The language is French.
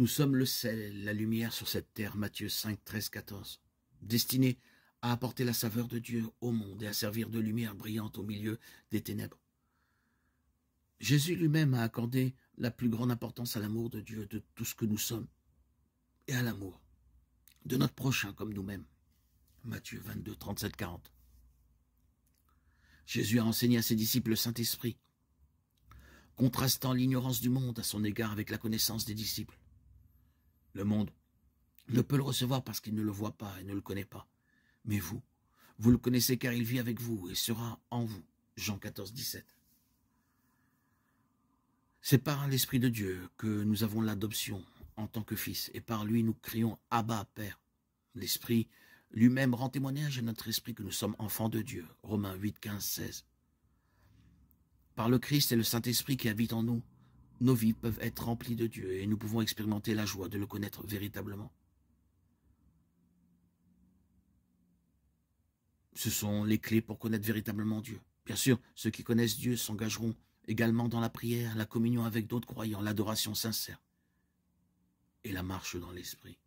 Nous sommes le sel, la lumière sur cette terre, Matthieu 5, 13, 14, destinés à apporter la saveur de Dieu au monde et à servir de lumière brillante au milieu des ténèbres. Jésus lui-même a accordé la plus grande importance à l'amour de Dieu, de tout ce que nous sommes, et à l'amour de notre prochain comme nous-mêmes. Matthieu 22, 37, 40. Jésus a enseigné à ses disciples le Saint-Esprit, contrastant l'ignorance du monde à son égard avec la connaissance des disciples le monde, ne peut le recevoir parce qu'il ne le voit pas et ne le connaît pas. Mais vous, vous le connaissez car il vit avec vous et sera en vous. Jean 14, 17. C'est par l'Esprit de Dieu que nous avons l'adoption en tant que fils, et par lui nous crions Abba, Père. L'Esprit lui-même rend témoignage à notre esprit que nous sommes enfants de Dieu. Romains 8, 15, 16. Par le Christ et le Saint-Esprit qui habitent en nous, nos vies peuvent être remplies de Dieu et nous pouvons expérimenter la joie de le connaître véritablement. Ce sont les clés pour connaître véritablement Dieu. Bien sûr, ceux qui connaissent Dieu s'engageront également dans la prière, la communion avec d'autres croyants, l'adoration sincère et la marche dans l'esprit.